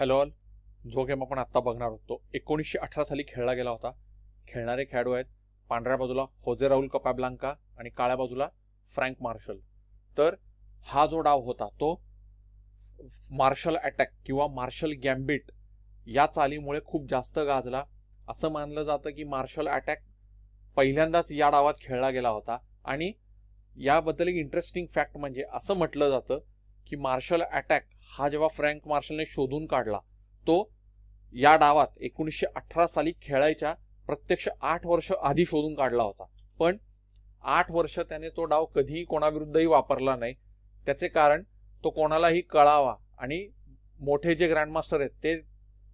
hello all जो game आपण आत्ता बघणार होतो एकोणीसशे अठरा साली खेळला गेला होता खेळणारे खेळाडू आहेत पांढऱ्या बाजूला होजे राहुल कपाब्लांका आणि काळ्या बाजूला फ्रँक मार्शल तर हा जो डाव होता तो मार्शल अटॅक किंवा मार्शल गॅम्बिट या चालीमुळे खूप जास्त गाजला असं मानलं जातं की मार्शल अटॅक पहिल्यांदाच या डावात खेळला गेला होता आणि याबद्दल एक इंटरेस्टिंग फॅक्ट म्हणजे असं म्हटलं जातं की मार्शल अटॅक हा जेव्हा फ्रँक मार्शलने शोधून काढला तो या डावात एकोणीसशे अठरा साली खेळायच्या प्रत्यक्ष आठ वर्ष आधी शोधून काढला होता पण आठ वर्ष त्याने तो डाव कधीही कोणाविरुद्धही वापरला नाही त्याचे कारण तो कोणालाही कळावा आणि मोठे जे ग्रँडमास्टर आहेत ते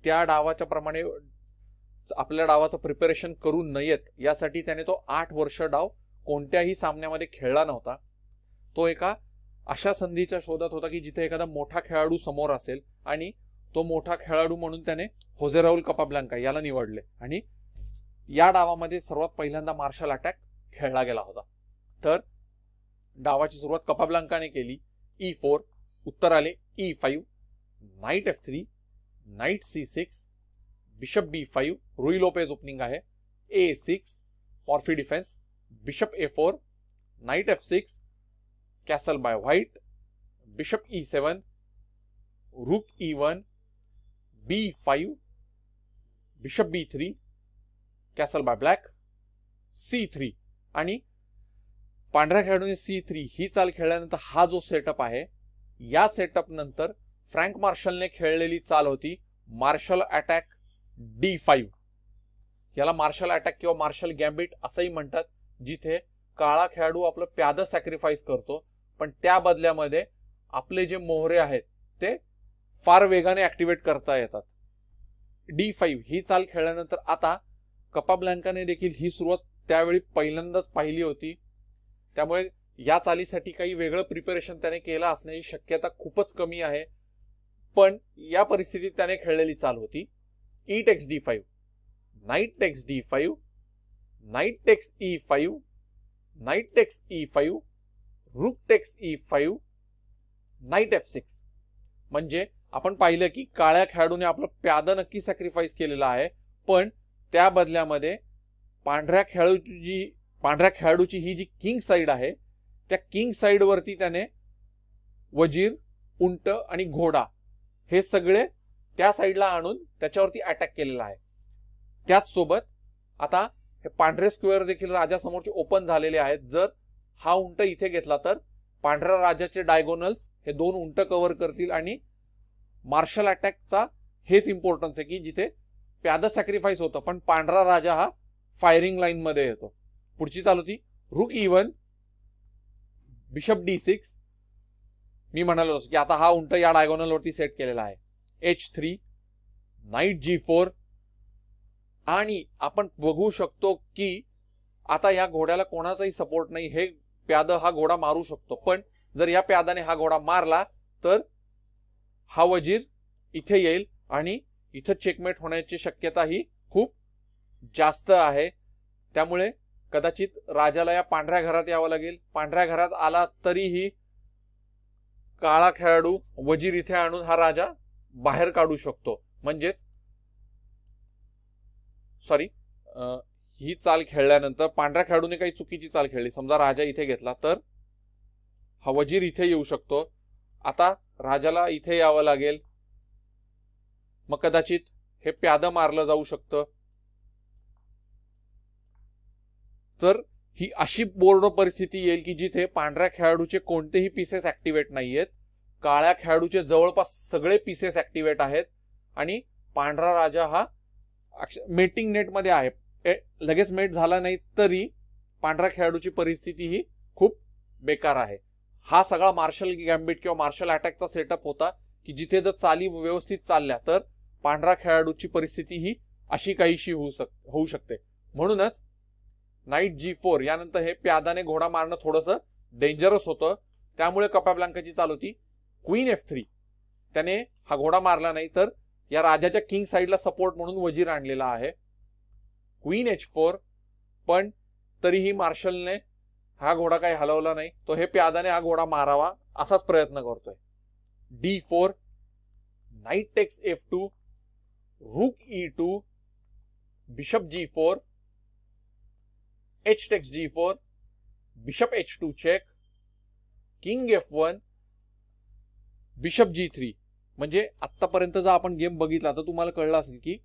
त्या डावाच्या प्रमाणे आपल्या डावाचं प्रिपरेशन करू नयेत यासाठी त्याने तो आठ वर्ष डाव कोणत्याही सामन्यामध्ये खेळला नव्हता तो एका अशा संधीच्या शोधात होता की जिथे एखादा मोठा खेळाडू समोर असेल आणि तो मोठा खेळाडू म्हणून त्याने होजे राहुल कपाब्लांका याला निवडले आणि या डावामध्ये सर्वात पहिल्यांदा मार्शल अटॅक खेळला गेला होता तर डावाची सुरुवात कपाब्लांकाने केली ई e फोर उत्तर आले e five knight f three knight c six bishop b five Ruy Lopez opening आहे a six Morphy defence bishop a four knight f six castle by bishop e seven white, e one b five bishop b three castle by black c three आणि पांढऱ्या खेळाडूने C three ही चाल खेळल्यानंतर हा जो setup आहे या setup नंतर फ्रँक मार्शलने खेळलेली चाल होती मार्शल अटॅक डी फाईव्ह याला मार्शल अटॅक किंवा मार्शल गॅम्बिट असंही म्हणतात जिथे काळा खेळाडू आपलं प्याद सॅक्रिफाईस करतो पण त्या बदल्यामध्ये आपले जे मोहरे आहेत ते फार वेगाने ऍक्टिव्हेट करता येतात डी फाईव्ह ही चाल खेळल्यानंतर आता कपा ब्लँकाने देखील ही सुरुवात त्यावेळी पहिल्यांदाच पाहिली होती त्यामुळे या चालीसाठी काही वेगळं प्रिपरेशन त्याने केलं असण्याची शक्यता खूपच कमी आहे पण या परिस्थितीत त्याने खेळलेली चाल होती e takes d five knight takes d five knight takes e five knight takes e five rook takes e five knight f six म्हणजे आपण पाहिलं की काळ्या खेळाडूने आपलं प्याद नक्की सॅक्रिफाईस केलेलं आहे पण त्या बदल्यामध्ये पांढऱ्या खेळाडूची जी पांढऱ्या खेळाडूची ही जी किंग साईड आहे त्या किंग साईडवरती त्याने वजीर उंट आणि घोडा हे सगळे त्या साईडला आणून त्याच्यावरती अटॅक केलेला आहे त्याचसोबत आता हे पांढरे स्क्वेअर देखील राजासमोरचे ओपन झालेले आहेत जर हा उंट इथे घेतला तर पांढऱ्या राजाचे डायगोनल्स हे दोन उंट कव्हर करतील आणि मार्शल अटॅकचा हेच इम्पॉर्टन्स आहे की जिथे प्याद सॅक्रिफाईस होतं पण पांढरा राजा हा फायरिंग लाईन मध्ये येतो पुढची चालू होती rook e one bishop d six मी म्हणालो की आता हा उंट या डायगोनलवरती सेट केलेला आहे h three knight g four आणि आपण बघू शकतो की आता या घोड्याला कोणाचाही सपोर्ट नाही हे प्याद हा घोडा मारू शकतो पण जर या प्यादाने हा घोडा मारला तर हा वजीर इथे येईल आणि इथं चेकमेट होण्याची शक्यता ही खूप जास्त आहे त्यामुळे कदाचित राजाला या पांढऱ्या घरात यावं लागेल पांढऱ्या घरात आला तरीही काळा खेळाडू वजीर इथे आणून हा राजा बाहेर काढू शकतो म्हणजेच सॉरी ही चाल खेळल्यानंतर पांढऱ्या खेळाडूने काही चुकीची चाल खेळली समजा राजा इथे घेतला तर हा वजीर इथे येऊ शकतो आता राजाला इथे यावं लागेल मग कदाचित हे प्याद मारलं जाऊ शकत तर ही अशी बोर्ड परिस्थिती येईल की जिथे पांढऱ्या खेळाडूचे कोणतेही पीसेस ऍक्टिव्हेट नाहीयेत काळ्या खेळाडूचे जवळपास सगळे पीसेस ऍक्टिव्हेट आहेत आणि पांढरा राजा हा मेटिंग नेटमध्ये आहे लगेच मेट झाला नाही तरी पांढऱ्या खेळाडूची परिस्थिती ही खूप बेकार आहे हा सगळा मार्शल गॅम्बिट किंवा मार्शल अटॅकचा सेटअप होता की जिथे जर चाली व्यवस्थित चालल्या तर पांढरा खेळाडूची परिस्थिती ही अशी काहीशी होऊ शक होऊ शकते म्हणूनच नाईट जी फोर यानंतर हे प्यादाने घोडा मारणं थोडस डेंजरस होतं त्यामुळे कपा ब्लांकाची चाल होती क्वीन एफ थ्री त्याने हा घोडा मारला नाही तर या राजाच्या किंग साईडला सपोर्ट म्हणून वजीर आणलेला आहे क्वीन एच फोर पण तरीही मार्शलने हा घोडा काही हलवला नाही तो हे प्यादाने हा घोडा मारावा असाच प्रयत्न करतोय d four knight takes f two rook e two bishop g four h takes g four bishop h two check king f one bishop g three म्हणजे आतापर्यंत जर आपण गेम बघितला तर तुम्हाला कळलं असेल की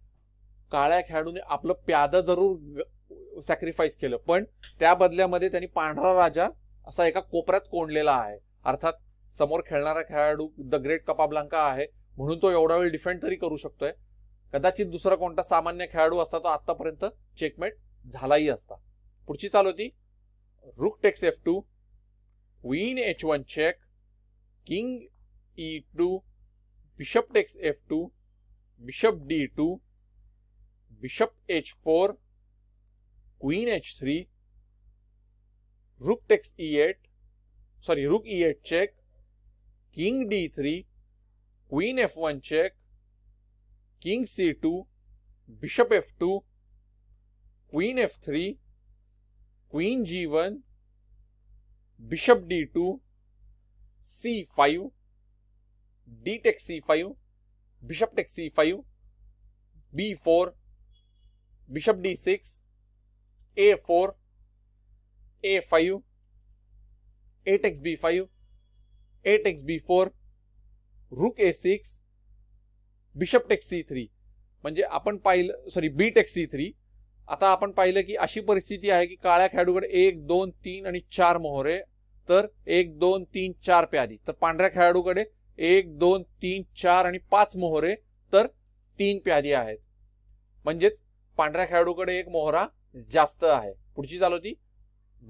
काळ्या खेळाडूने आपलं प्याद जरूर सॅक्रिफाईस केलं पण त्या बदल्यामध्ये त्यांनी पांढरा राजा असा एका कोपऱ्यात कोंडलेला आहे अर्थात समोर खेळणारा खेळाडू द ग्रेट कपाबलांका आहे म्हणून तो एवढा वेळ डिफेंड तरी करू शकतोय कदाचित दुसरा कोणता सामान्य खेळाडू असता तो आतापर्यंत चेकमेट झालाही असता पुढची चालू होती rook takes f two queen h one check king e two bishop takes f two bishop d two bishop h4, queen h3, rook takes e8, sorry, rook e8 check, king d3, queen f1 check, king c2, bishop f2, queen f3, queen g1, bishop d2, c5, d takes c5, bishop takes c5, b4, bishop d6, a4, a5, 8x b5, 8x b4, rook a6, bishop takes c three म्हणजे आपण पाहिलं sorry b takes c three आता आपण पाहिलं की अशी परिस्थिती आहे की काळ्या खेळाडूकडे एक दोन तीन आणि चार मोहरे तर एक दोन तीन चार प्यादी तर पांढऱ्या खेळाडूकडे एक दोन तीन चार आणि पाच मोहरे तर तीन प्यादी आहेत म्हणजेच पांढऱ्या खेळाडूकडे एक मोहरा जास्त आहे पुढची चालू होती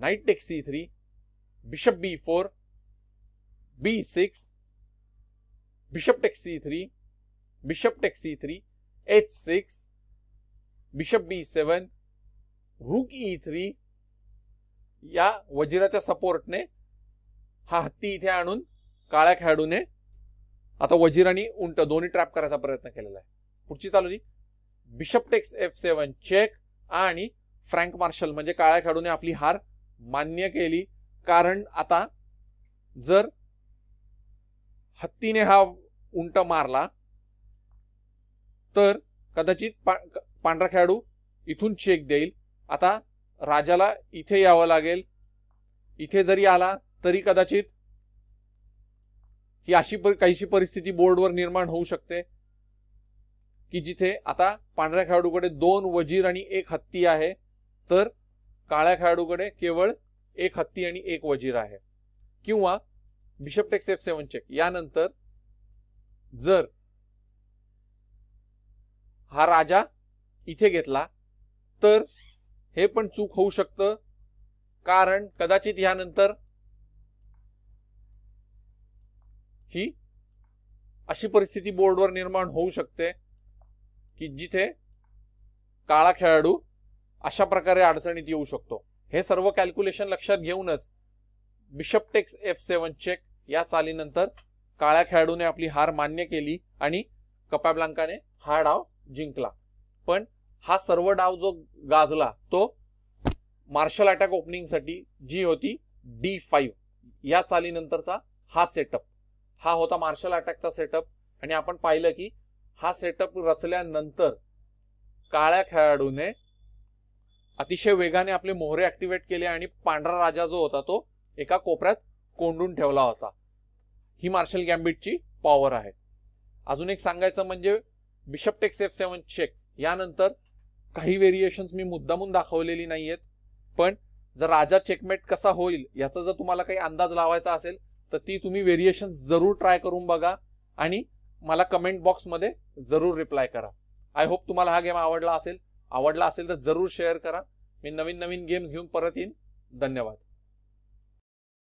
knight take c three bishop b four b six bishop take c three bishop take c three h six bishop b seven rook e three या वजिराच्या सपोर्टने हा हत्ती इथे आणून काळ्या खेळाडूने आता वजीराने आणि उंट दोन्ही ट्रॅप करायचा प्रयत्न केलेला आहे पुढची चालू होती bishop takes f seven check आणि फ्रँक मार्शल म्हणजे काळ्या खेळाडूने आपली हार मान्य केली कारण आता जर हत्तीने हा उंट मारला तर कदाचित पा पांढरा खेळाडू इथून चेक देईल आता राजाला इथे यावं लागेल इथे जरी आला तरी कदाचित ही अशी काहीशी परिस्थिती बोर्डवर निर्माण होऊ शकते की जिथे आता पांढऱ्या खेळाडूकडे दोन वजीर आणि एक हत्ती आहे तर काळ्या खेळाडूकडे केवळ एक हत्ती आणि एक वजीर आहे किंवा bishop takes f seven check यानंतर जर हा राजा इथे घेतला तर हे पण चूक होऊ शकतं कारण कदाचित यानंतर ही अशी परिस्थिती बोर्डवर निर्माण होऊ शकते की जिथे काळा खेळाडू अशा प्रकारे अडचणीत येऊ शकतो हे सर्व कॅल्क्युलेशन लक्षात घेऊनच bishop takes f seven check या चालीनंतर काळ्या खेळाडूने आपली हार मान्य केली आणि कपाब्लांकाने हा डाव जिंकला पण हा सर्व डाव जो गाजला तो मार्शल अटॅक ओपनिंगसाठी जी होती डी फाईव्ह या चालीनंतरचा हा सेटअप हा होता मार्शल अटॅकचा सेटअप आणि आपण पाहिलं की हा सेटअप रचल्यानंतर काळ्या खेळाडूने अतिशय वेगाने आपले मोहरे ऍक्टिव्हेट केले आणि पांढरा राजा जो होता तो एका कोपऱ्यात कोंडून ठेवला होता ही मार्शल गॅम्बिटची पॉवर आहे अजून एक सांगायचं म्हणजे bishop takes f seven check यानंतर काही व्हेरिएशन्स मी मुद्दामून दाखवलेली नाहीयेत पण जर राजा चेकमेट कसा होईल याचा जर तुम्हाला काही अंदाज लावायचा असेल तर ती तुम्ही व्हेरिएशन्स जरूर ट्राय करून बघा आणि मला कमेंट बॉक्समध्ये जरूर रिप्लाय करा आय होप तुम्हाला हा गेम आवडला असेल आवडला असेल तर जरूर शेअर करा मी नवीन नवीन गेम्स घेऊन परत येईन धन्यवाद